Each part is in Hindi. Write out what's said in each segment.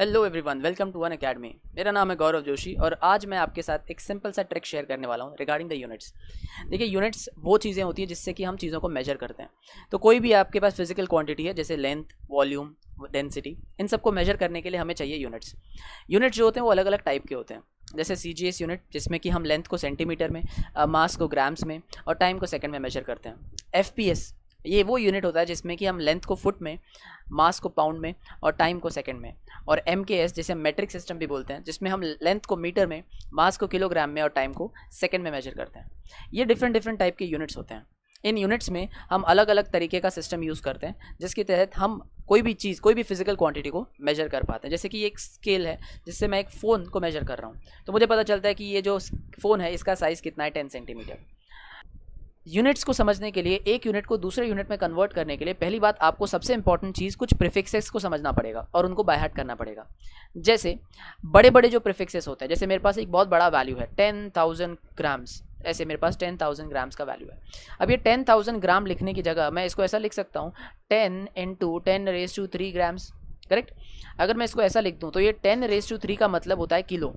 hello everyone welcome to one academy मेरा नाम है गौरव जोशी और आज मैं आपके साथ एक सिंपल सा ट्रिक शेयर करने वाला हूँ रिगार्डिंग द यूनिट्स देखिए यूनिट्स वो चीज़ें होती हैं जिससे कि हम चीज़ों को मेजर करते हैं तो कोई भी आपके पास फिजिकल क्वांटिटी है जैसे लेंथ वॉल्यूम डेंसिटी इन सबको मेजर करने के लिए हमें चाहिए यूनिट्स यूनिट्स जो होते हैं वो अलग अलग टाइप के होते हैं जैसे सी जी एस यूनिट जिसमें कि हम लेंथ को सेंटीमीटर में मास को ग्राम्स में और टाइम को सेकंड में मेजर करते हैं एफ पी एस ये वो यूनिट होता है जिसमें कि हम लेंथ को फुट में मास को पाउंड में और टाइम को सेकंड में और एम के एस जिसे मेट्रिक सिस्टम भी बोलते हैं जिसमें हम लेंथ को मीटर में मास को किलोग्राम में और टाइम को सेकंड में मेजर करते हैं ये डिफरेंट डिफरेंट टाइप के यूनिट्स होते हैं इन यूनिट्स में हम अलग अलग तरीके का सिस्टम यूज़ करते हैं जिसके तहत हम कोई भी चीज़ कोई भी फिजिकल क्वांटिटी को मेजर कर पाते हैं जैसे कि एक स्केल है जिससे मैं एक फ़ोन को मेजर कर रहा हूँ तो मुझे पता चलता है कि ये जो फ़ोन है इसका साइज़ कितना है टेन सेंटीमीटर यूनिट्स को समझने के लिए एक यूनिट को दूसरे यूनिट में कन्वर्ट करने के लिए पहली बात आपको सबसे इंपॉर्टेंट चीज़ कुछ प्रिफिक्सेस को समझना पड़ेगा और उनको बाय करना पड़ेगा जैसे बड़े बड़े जो प्रिफिक्सेस होते हैं जैसे मेरे पास एक बहुत बड़ा वैल्यू है टेन थाउजेंड ग्राम्स ऐसे मेरे पास टेन थाउजेंड ग्राम्स का वैल्यू है अब ये टेन थाउजेंड ग्राम लिखने की जगह मैं इसको ऐसा लिख सकता हूँ ten into ten raise to three grams correct अगर मैं इसको ऐसा लिख दूँ तो ये टेन रेस टू थ्री का मतलब होता है किलो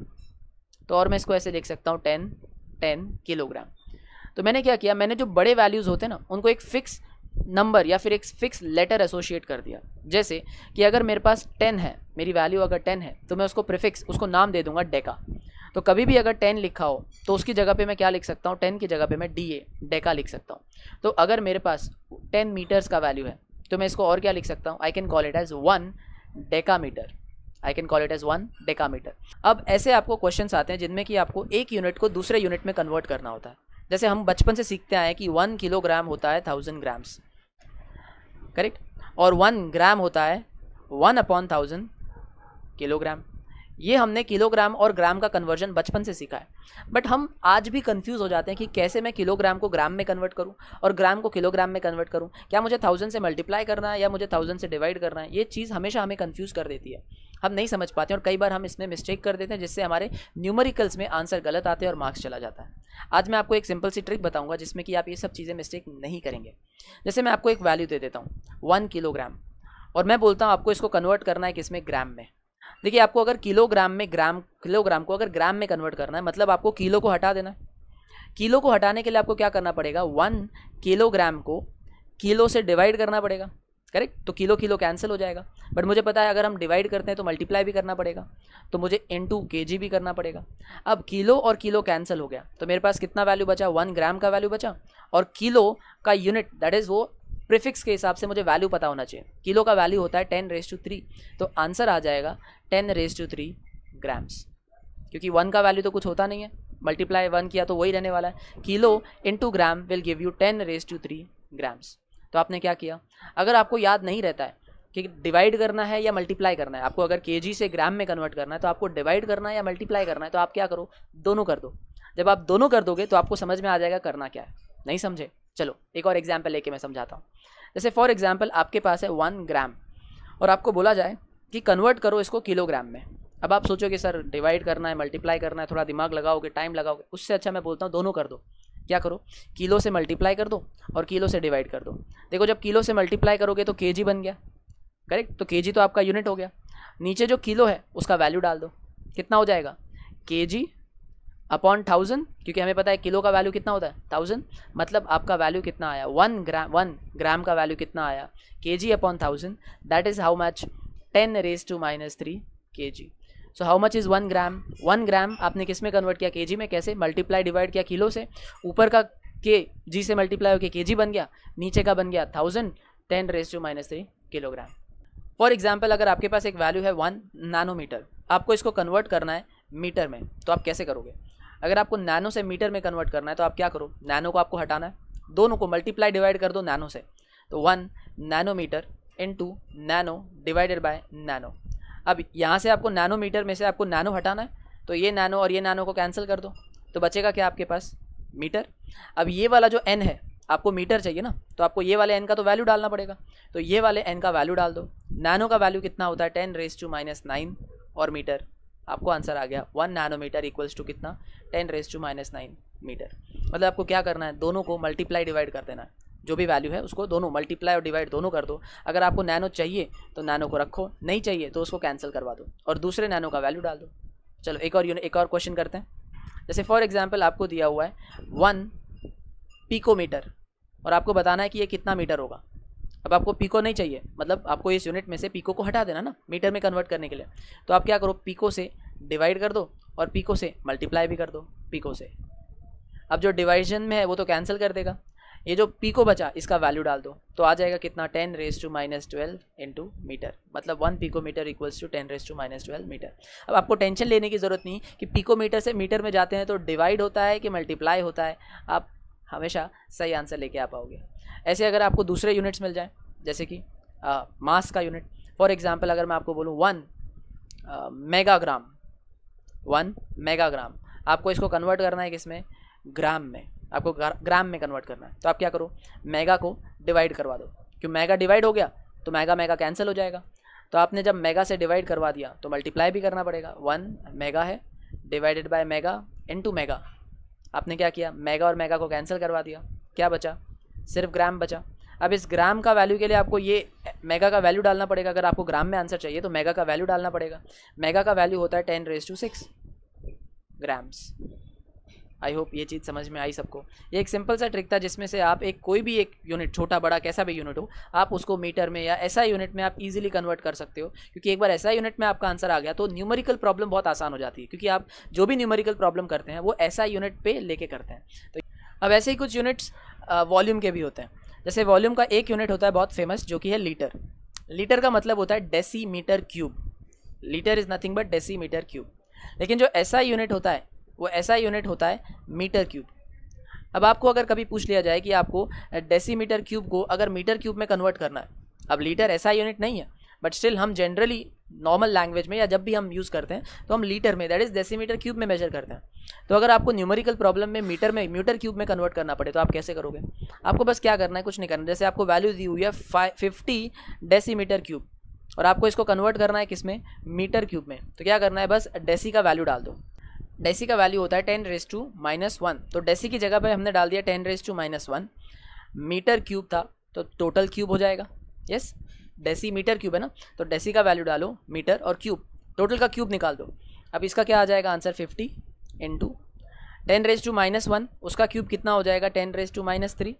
तो और मैं इसको ऐसे लिख सकता हूँ टेन टेन किलोग्राम तो मैंने क्या किया मैंने जो बड़े वैल्यूज़ होते ना उनको एक फ़िक्स नंबर या फिर एक फ़िक्स लेटर एसोशिएट कर दिया जैसे कि अगर मेरे पास टेन है मेरी वैल्यू अगर टेन है तो मैं उसको प्रिफिक्स उसको नाम दे दूंगा डेका तो कभी भी अगर टेन लिखा हो तो उसकी जगह पे मैं क्या लिख सकता हूँ टेन की जगह पे मैं डी ए डेका लिख सकता हूँ तो अगर मेरे पास टेन मीटर्स का वैल्यू है तो मैं इसको और क्या लिख सकता हूँ I can call it as one deca metre I can call it as one deca metre अब ऐसे आपको क्वेश्चन आते हैं जिनमें कि आपको एक यूनिट को दूसरे यूनिट में कन्वर्ट करना होता है जैसे हम बचपन से सीखते आए कि वन किलोग्राम होता है थाउजेंड ग्राम्स करेक्ट और वन ग्राम होता है वन अपॉन थाउजेंड किलोग्राम ये हमने किलोग्राम और ग्राम का कन्वर्जन बचपन से सीखा है बट हम आज भी कंफ्यूज हो जाते हैं कि कैसे मैं किलोग्राम को ग्राम में कन्वर्ट करूं और ग्राम को किलोग्राम में कन्वर्ट करूं क्या मुझे थाउजेंड से मल्टीप्लाई करना है या मुझे थाउजेंड से डिवाइड करना है ये चीज़ हमेशा हमें कन्फ्यूज़ कर देती है हम नहीं समझ पाते और कई बार हम इसमें मिस्टेक कर देते हैं जिससे हमारे न्यूमरिकल्स में आंसर गलत आते हैं और मार्क्स चला जाता है आज मैं आपको एक सिंपल सी ट्रिक बताऊंगा जिसमें कि आप ये सब चीज़ें मिस्टेक नहीं करेंगे जैसे मैं आपको एक वैल्यू दे देता हूँ वन किलोग्राम और मैं बोलता हूँ आपको इसको कन्वर्ट करना है किसमें ग्राम में देखिए आपको अगर किलोग्राम में ग्राम किलोग्राम को अगर ग्राम में कन्वर्ट करना है मतलब आपको किलो को हटा देना है किलो को हटाने के लिए आपको क्या करना पड़ेगा वन किलोग्राम को किलो से डिवाइड करना पड़ेगा करेक्ट तो किलो किलो कैंसिल हो जाएगा बट मुझे पता है अगर हम डिवाइड करते हैं तो मल्टीप्लाई भी करना पड़ेगा तो मुझे इन टू के जी भी करना पड़ेगा अब किलो और किलो कैंसिल हो गया तो मेरे पास कितना वैल्यू बचा वन ग्राम का वैल्यू बचा और किलो का यूनिट दैट इज़ वो प्रिफिक्स के हिसाब से मुझे वैल्यू पता होना चाहिए किलो का वैल्यू होता है टेन रेस टू थ्री तो आंसर आ जाएगा ten raise to three grams क्योंकि वन का वैल्यू तो कुछ होता नहीं है मल्टीप्लाई वन किया तो वही रहने वाला है kilo into gram will give you ten raise to three grams तो आपने क्या किया अगर आपको याद नहीं रहता है कि डिवाइड करना है या मल्टीप्लाई करना है आपको अगर के से ग्राम में कन्वर्ट करना है तो आपको डिवाइड करना है या मल्टीप्लाई करना है तो आप क्या करो दोनों कर दो जब आप दोनों कर दोगे तो आपको समझ में आ जाएगा करना क्या है नहीं समझे चलो एक और एग्जाम्पल लेके मैं समझाता हूँ जैसे फॉर एग्जाम्पल आपके पास है वन ग्राम और आपको बोला जाए कि कन्वर्ट करो इसको किलोग्राम में अब आप सोचोगे सर डिवाइड करना है मल्टीप्लाई करना है थोड़ा दिमाग लगाओगे टाइम लगाओगे उससे अच्छा मैं बोलता हूँ दोनों कर दो क्या करो किलो से मल्टीप्लाई कर दो और किलो से डिवाइड कर दो देखो जब किलो से मल्टीप्लाई करोगे तो के बन गया करेक्ट तो के तो आपका यूनिट हो गया नीचे जो किलो है उसका वैल्यू डाल दो कितना हो जाएगा के जी अपॉन थाउजेंड क्योंकि हमें पता है किलो का वैल्यू कितना होता है थाउजेंड मतलब आपका वैल्यू कितना आया वन ग्राम वन ग्राम का वैल्यू कितना आया K G upon thousand that is how much ten raise to minus three K G so how much is one gram one gram आपने किस में कन्वर्ट किया के जी में कैसे मल्टीप्लाई डिवाइड किया किलो से ऊपर का के जी से मल्टीप्लाई होकर के जी बन गया नीचे का बन गया thousand ten raise to minus three kilogram for example अगर आपके पास एक वैल्यू है वन नैनोमीटर आपको इसको कन्वर्ट करना है मीटर में तो आप कैसे करोगे अगर आपको नैनो से मीटर में कन्वर्ट करना है तो आप क्या करो नैनो को आपको हटाना है दोनों को मल्टीप्लाई डिवाइड कर दो नैनो से तो one nanometre into nano divided by nano अब यहाँ से आपको नैनोमीटर में से आपको नैनो हटाना है तो ये नैनो और ये नैनो को कैंसिल कर दो तो बचेगा क्या आपके पास मीटर अब ये वाला जो एन है आपको मीटर चाहिए ना तो आपको ये वाले एन का तो वैल्यू डालना पड़ेगा तो ये वाले एन का वैल्यू डाल दो नैनो का वैल्यू कितना होता है ten raise to minus nine और मीटर आपको आंसर आ गया वन नैनोमीटर इक्वल्स टू कितना ten raise to minus nine metre मतलब आपको क्या करना है दोनों को मल्टीप्लाई डिवाइड कर देना है जो भी वैल्यू है उसको दोनों मल्टीप्लाई और डिवाइड दोनों कर दो अगर आपको नैनो चाहिए तो नैनो को रखो नहीं चाहिए तो उसको कैंसिल करवा दो और दूसरे नैनो का वैल्यू डाल दो चलो एक और एक और क्वेश्चन करते हैं जैसे फॉर एग्जाम्पल आपको दिया हुआ है वन पीकोमीटर और आपको बताना है कि ये कितना मीटर होगा अब आपको पीको नहीं चाहिए मतलब आपको इस यूनिट में से पीको को हटा देना ना मीटर में कन्वर्ट करने के लिए तो आप क्या करो पीको से डिवाइड कर दो और पीको से मल्टीप्लाई भी कर दो पीको से अब जो डिवाइजन में है वो तो कैंसिल कर देगा ये जो पीको बचा इसका वैल्यू डाल दो तो आ जाएगा कितना ten raise to minus twelve into metre मतलब one pico metre equals to ten raise to minus twelve metre अब आपको टेंशन लेने की ज़रूरत नहीं कि पीको मीटर से मीटर में जाते हैं तो डिवाइड होता है कि मल्टीप्लाई होता है आप हमेशा सही आंसर लेके आ पाओगे ऐसे अगर आपको दूसरे यूनिट्स मिल जाएँ जैसे कि मास का यूनिट फॉर एग्ज़ाम्पल अगर मैं आपको बोलूँ वन मेगाग्राम वन मेगाग्राम आपको इसको कन्वर्ट करना है किसमें ग्राम में आपको ग्राम में कन्वर्ट करना है तो आप क्या करो मेगा को डिवाइड करवा दो क्यों मेगा डिवाइड हो गया तो मेगा मेगा कैंसिल हो जाएगा तो आपने जब मेगा से डिवाइड करवा दिया तो मल्टीप्लाई भी करना पड़ेगा वन मेगा है divided by mega into mega आपने क्या किया मेगा और मेगा को कैंसिल करवा दिया क्या बचा सिर्फ ग्राम बचा अब इस ग्राम का वैल्यू के लिए आपको ये मेगा का वैल्यू डालना पड़ेगा अगर आपको ग्राम में आंसर चाहिए तो मेगा का वैल्यू डालना पड़ेगा मेगा का वैल्यू होता है ten raise to six grams I hope ये चीज़ समझ में आई सबको ये एक सिंपल सा ट्रिक था जिसमें से आप एक कोई भी एक यूनिट छोटा बड़ा कैसा भी यूनिट हो आप उसको मीटर में या ऐसा यूनिट में आप इजीली कन्वर्ट कर सकते हो क्योंकि एक बार ऐसा यूनिट में आपका आंसर आ गया तो न्यूमेरिकल प्रॉब्लम बहुत आसान हो जाती है क्योंकि आप जो भी न्यूमेरिकल प्रॉब्लम करते हैं वो ऐसा यूनिट पर लेके करते हैं तो अब ऐसे ही कुछ यूनिट्स वॉल्यूम के भी होते हैं जैसे वॉल्यूम का एक यूनिट होता है बहुत फेमस जो कि है लीटर लीटर का मतलब होता है deci cube litre is nothing but deci cube लेकिन जो ऐसा यूनिट होता है वो ऐसा यूनिट होता है मीटर क्यूब अब आपको अगर कभी पूछ लिया जाए कि आपको डेसीमीटर क्यूब को अगर मीटर क्यूब में कन्वर्ट करना है अब लीटर ऐसा यूनिट नहीं है बट स्टिल हम जनरली नॉर्मल लैंग्वेज में या जब भी हम यूज़ करते हैं तो हम लीटर में दैट इज़ डेसीमीटर क्यूब में मेजर करते हैं तो अगर आपको न्यूमेरिकल प्रॉब्लम में मीटर में मीटर क्यूब में कन्वर्ट करना पड़े तो आप कैसे करोगे आपको बस क्या करना है कुछ नहीं करना जैसे आपको वैल्यू दी हुई है फिफ्टी डेसीमीटर क्यूब और आपको इसको कन्वर्ट करना है किस में मीटर क्यूब में तो क्या करना है बस डेसी का वैल्यू डाल दो डेसी का वैल्यू होता है ten raise to minus one तो डेसी की जगह पर हमने डाल दिया ten raise to minus one metre cube था तो टोटल क्यूब हो जाएगा यस डेसी मीटर क्यूब है ना तो डेसी का वैल्यू डालो मीटर और क्यूब टोटल का क्यूब निकाल दो अब इसका क्या आ जाएगा answer fifty into ten raise to minus one उसका क्यूब कितना हो जाएगा ten raise to minus three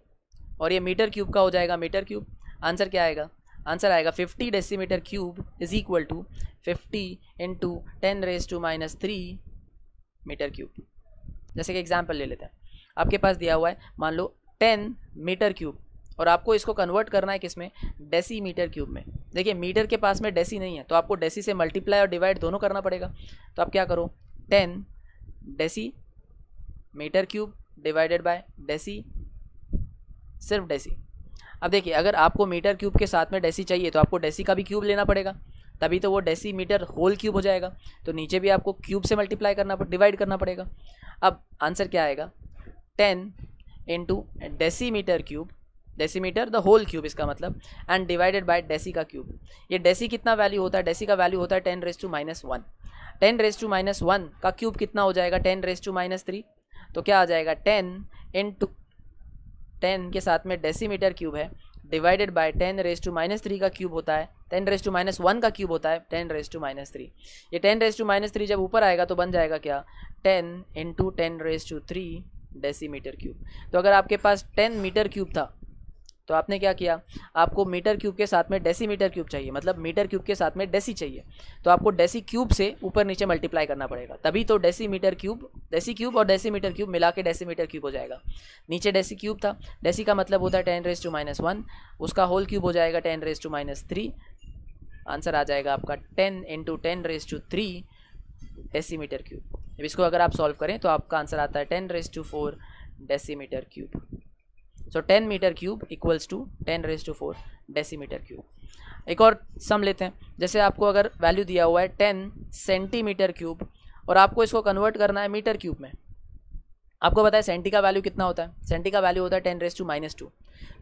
और ये मीटर क्यूब का हो जाएगा मीटर क्यूब आंसर क्या आएगा आंसर आएगा fifty decimetre cube is equal to fifty into ten raise to minus three metre cube जैसे कि एग्जाम्पल ले लेते हैं आपके पास दिया हुआ है मान लो टेन मीटर क्यूब और आपको इसको कन्वर्ट करना है किसमें डेसी मीटर क्यूब में देखिए मीटर के पास में डेसी नहीं है तो आपको डेसी से मल्टीप्लाई और डिवाइड दोनों करना पड़ेगा तो आप क्या करो ten deci metre cube divided by deci सिर्फ डेसी अब देखिए अगर आपको मीटर क्यूब के साथ में डेसी चाहिए तो आपको डेसी का भी क्यूब लेना पड़ेगा तभी तो वो डेसीमीटर होल क्यूब हो जाएगा तो नीचे भी आपको क्यूब से मल्टीप्लाई करना डिवाइड करना पड़ेगा अब आंसर क्या आएगा ten into decimetre cube decimetre the whole cube इसका मतलब एंड डिवाइडेड बाय डेसी का क्यूब ये डेसी कितना वैल्यू होता है डेसी का वैल्यू होता है ten raise to minus one ten raise to minus one का क्यूब कितना हो जाएगा ten raise to minus three तो क्या आ जाएगा टेन इन टू टेन के साथ में डेसीमीटर क्यूब है divided by ten raise to minus three का क्यूब होता है ten raise to minus one का क्यूब होता है ten raise to minus three ये ten raise to minus three जब ऊपर आएगा तो बन जाएगा क्या ten into ten raise to three decimetre cube तो अगर आपके पास टेन मीटर क्यूब था तो आपने क्या किया आपको मीटर क्यूब के साथ में डेसी मीटर क्यूब चाहिए मतलब मीटर क्यूब के साथ में डेसी चाहिए तो आपको डेसी क्यूब से ऊपर नीचे मल्टीप्लाई करना पड़ेगा तभी तो deci metre cube deci cube और डेसी मीटर क्यूब मिला के डेसी मीटर क्यूब हो जाएगा नीचे डेसी क्यूब था डेसी का मतलब होता है ten raise to minus one उसका होल क्यूब हो जाएगा ten raise to minus three answer आ जाएगा आपका ten into ten raise to three deci metre cube इसको अगर आप सॉल्व करें तो आपका आंसर आता है ten raise to four deci metre cube so ten metre cube equals to ten raise to four decimetre cube एक और सम लेते हैं जैसे आपको अगर वैल्यू दिया हुआ है टेन सेंटीमीटर क्यूब और आपको इसको कन्वर्ट करना है मीटर क्यूब में आपको पता है सेंटी का वैल्यू कितना होता है सेंटी का वैल्यू होता है ten raise to minus two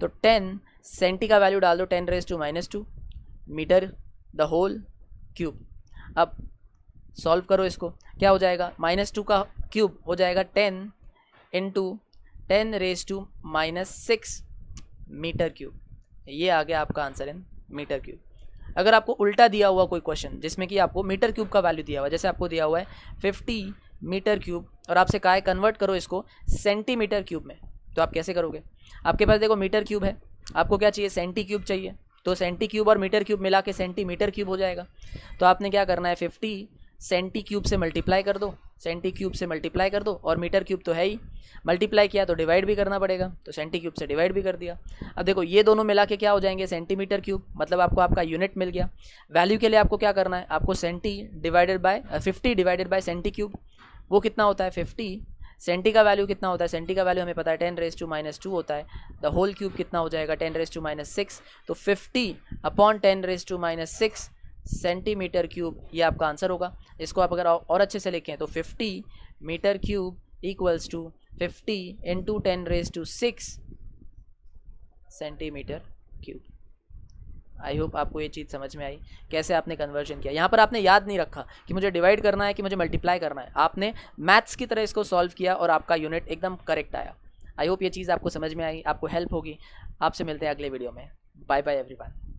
तो टेन सेंटी का वैल्यू डाल दो ten raise to minus two metre the whole cube अब सॉल्व करो इसको क्या हो जाएगा माइनस टू का क्यूब हो जाएगा ten into ten raise to minus six metre cube ये आ गया आपका आंसर इन मीटर क्यूब अगर आपको उल्टा दिया हुआ कोई क्वेश्चन जिसमें कि आपको मीटर क्यूब का वैल्यू दिया हुआ जैसे आपको दिया हुआ है फिफ्टी मीटर क्यूब और आपसे कहा है कन्वर्ट करो इसको सेंटीमीटर क्यूब में तो आप कैसे करोगे आपके पास देखो मीटर क्यूब है आपको क्या चाहिए सेंटी क्यूब चाहिए तो सेंटी क्यूब और मीटर क्यूब मिला के सेंटीमीटर क्यूब हो जाएगा तो आपने क्या करना है फिफ्टी सेंटी क्यूब से मल्टीप्लाई कर दो सेंटी क्यूब से मल्टीप्लाई कर दो और मीटर क्यूब तो है ही मल्टीप्लाई किया तो डिवाइड भी करना पड़ेगा तो सेंटी क्यूब से डिवाइड भी कर दिया अब देखो ये दोनों मिला के क्या हो जाएंगे सेंटीमीटर क्यूब मतलब आपको आपका यूनिट मिल गया वैल्यू के लिए आपको क्या करना है आपको centi divided by fifty divided by centi cube वो कितना होता है फिफ्टी सेंटी का वैल्यू कितना होता है सेंटी का वैल्यू हमें पता है ten raise to minus two होता है द होल क्यूब कितना हो जाएगा ten raise to minus six तो fifty upon ten raise to minus six centimetre cube ये आपका आंसर होगा इसको आप अगर और अच्छे से लिखें तो fifty metre cube equals to fifty into ten raise to six centimetre cube I hope आपको ये चीज़ समझ में आई कैसे आपने कन्वर्जन किया यहाँ पर आपने याद नहीं रखा कि मुझे डिवाइड करना है कि मुझे मल्टीप्लाई करना है आपने मैथ्स की तरह इसको सॉल्व किया और आपका यूनिट एकदम करेक्ट आया आई होप ये चीज़ आपको समझ में आई आपको हेल्प होगी आपसे मिलते हैं अगले वीडियो में बाय बाय एवरीवन